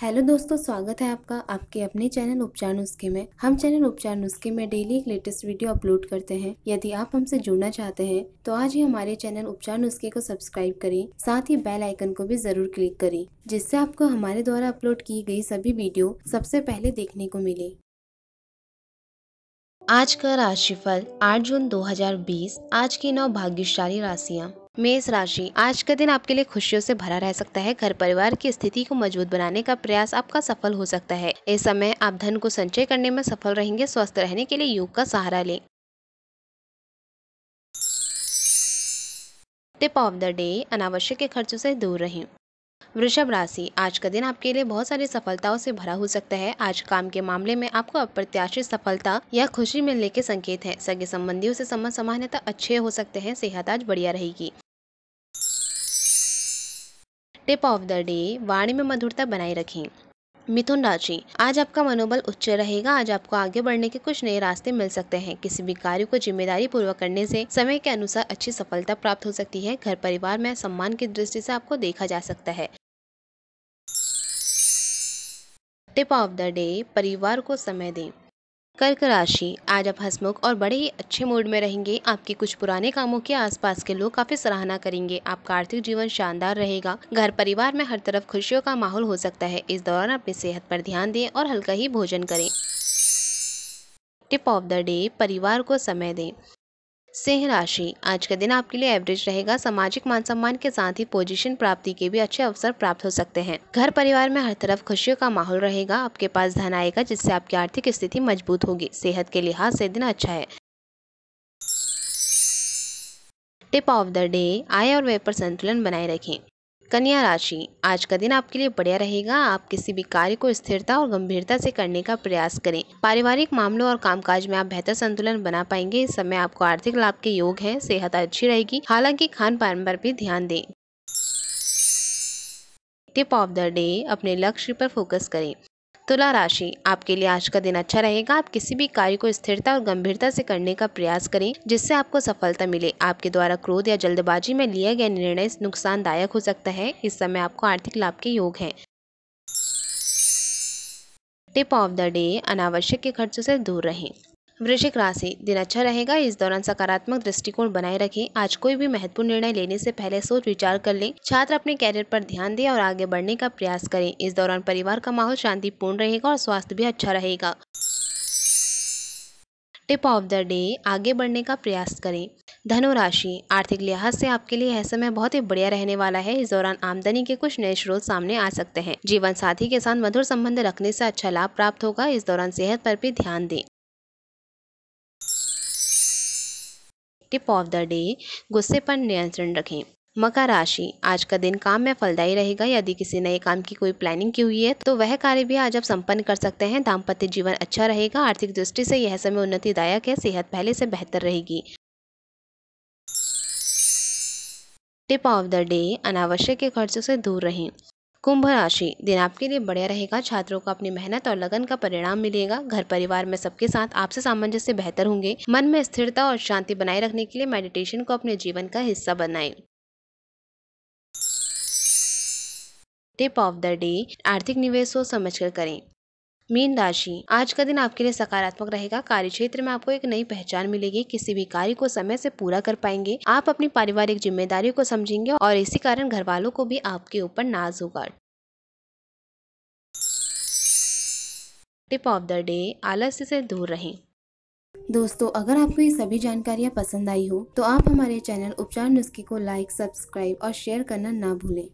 hello दोस्तों स्वागत है आपका आपके अपने चैनल उपचार नुस्खे में हम चैनल उपचार नुस्खे में डेली एक लेटेस्ट वीडियो अपलोड करते हैं यदि आप हमसे जुड़ना चाहते हैं तो आज ही हमारे चैनल उपचार नुस्खे को सब्सक्राइब करें साथ ही बेल आइकन को भी जरूर क्लिक करें जिससे आपको हमारे द्वारा अपलोड की गई सभी वीडियो सबसे पहले देखने को मिले आज का राशिफल आठ जून दो आज की नौ भाग्यशाली राशियाँ मेष राशि आज का दिन आपके लिए खुशियों से भरा रह सकता है घर परिवार की स्थिति को मजबूत बनाने का प्रयास आपका सफल हो सकता है इस समय आप धन को संचय करने में सफल रहेंगे स्वस्थ रहने के लिए योग का सहारा लें टिप ऑफ द डे अनावश्यक खर्चों से दूर रहें वृषभ राशि आज का दिन आपके लिए बहुत सारी सफलताओं से भरा हो सकता है आज काम के मामले में आपको अप्रत्याशित सफलता या खुशी मिलने के संकेत हैं सगे संबंधियों से समझ सामान्यता अच्छे हो सकते हैं सेहत आज बढ़िया रहेगी टिप ऑफ द डे वाणी में मधुरता बनाए रखें मिथुन राशि आज आपका मनोबल उच्च रहेगा आज आपको आगे बढ़ने के कुछ नए रास्ते मिल सकते हैं किसी भी कार्य को जिम्मेदारी पूर्वक करने से समय के अनुसार अच्छी सफलता प्राप्त हो सकती है घर परिवार में सम्मान की दृष्टि से आपको देखा जा सकता है टिप ऑफ द डे परिवार को समय दें कर्क राशि आज आप हसमुख और बड़े ही अच्छे मूड में रहेंगे आपके कुछ पुराने कामों के आसपास के लोग काफी सराहना करेंगे आपका आर्थिक जीवन शानदार रहेगा घर परिवार में हर तरफ खुशियों का माहौल हो सकता है इस दौरान अपनी सेहत पर ध्यान दें और हल्का ही भोजन करें टिप ऑफ द डे परिवार को समय दें सिंह राशि आज का दिन आपके लिए एवरेज रहेगा सामाजिक मान सम्मान के साथ ही पोजीशन प्राप्ति के भी अच्छे अवसर प्राप्त हो सकते हैं घर परिवार में हर तरफ खुशियों का माहौल रहेगा आपके पास धन आएगा जिससे आपकी आर्थिक स्थिति मजबूत होगी सेहत के लिहाज से दिन अच्छा है टिप ऑफ द डे आय और व्यय पर संतुलन बनाए रखें कन्या राशि आज का दिन आपके लिए बढ़िया रहेगा आप किसी भी कार्य को स्थिरता और गंभीरता से करने का प्रयास करें पारिवारिक मामलों और कामकाज में आप बेहतर संतुलन बना पाएंगे इस समय आपको आर्थिक लाभ के योग है सेहत अच्छी रहेगी हालांकि खान पान पर भी ध्यान दें टिप ऑफ द डे अपने लक्ष्य पर फोकस करें तुला राशि आपके लिए आज का दिन अच्छा रहेगा आप किसी भी कार्य को स्थिरता और गंभीरता से करने का प्रयास करें जिससे आपको सफलता मिले आपके द्वारा क्रोध या जल्दबाजी में लिया गया निर्णय नुकसानदायक हो सकता है इस समय आपको आर्थिक लाभ के योग है टिप ऑफ द डे अनावश्यक के खर्चों से दूर रहें वृश्चिक राशि दिन अच्छा रहेगा इस दौरान सकारात्मक दृष्टिकोण बनाए रखें आज कोई भी महत्वपूर्ण निर्णय लेने से पहले सोच विचार कर लें छात्र अपने कैरियर पर ध्यान दें और आगे बढ़ने का प्रयास करें इस दौरान परिवार का माहौल शांतिपूर्ण रहेगा और स्वास्थ्य भी अच्छा रहेगा टिप ऑफ द डे आगे बढ़ने का प्रयास करें धनुराशि आर्थिक लिहाज से आपके लिए यह समय बहुत ही बढ़िया रहने वाला है इस दौरान आमदनी के कुछ नए स्रोत सामने आ सकते हैं जीवन साथी के साथ मधुर संबंध रखने से अच्छा लाभ प्राप्त होगा इस दौरान सेहत पर भी ध्यान दें टिप ऑफ द डे गुस्से पर नियंत्रण रखें मकर राशि आज का दिन काम में फलदायी रहेगा यदि किसी नए काम की कोई प्लानिंग की हुई है तो वह कार्य भी आज आप संपन्न कर सकते हैं दाम्पत्य जीवन अच्छा रहेगा आर्थिक दृष्टि से यह समय उन्नतिदायक है सेहत पहले से बेहतर रहेगी टिप ऑफ द डे अनावश्यक के खर्चों से दूर रहें कुंभ राशि दिन आपके लिए बढ़िया रहेगा छात्रों को अपनी मेहनत और लगन का परिणाम मिलेगा घर परिवार में सबके साथ आपसे सामंजस्य बेहतर होंगे मन में स्थिरता और शांति बनाए रखने के लिए मेडिटेशन को अपने जीवन का हिस्सा बनाएं टिप ऑफ द डे आर्थिक निवेश सोच समझ कर करें मीन राशि आज का दिन आपके लिए सकारात्मक रहेगा कार्य क्षेत्र में आपको एक नई पहचान मिलेगी किसी भी कार्य को समय से पूरा कर पाएंगे आप अपनी पारिवारिक जिम्मेदारियों को समझेंगे और इसी कारण घर वालों को भी आपके ऊपर नाज होगा टिप ऑफ द डे आलस्य से दूर रहें दोस्तों अगर आपको ये सभी जानकारियाँ पसंद आई हो तो आप हमारे चैनल उपचार नुस्खे को लाइक सब्सक्राइब और शेयर करना ना भूलें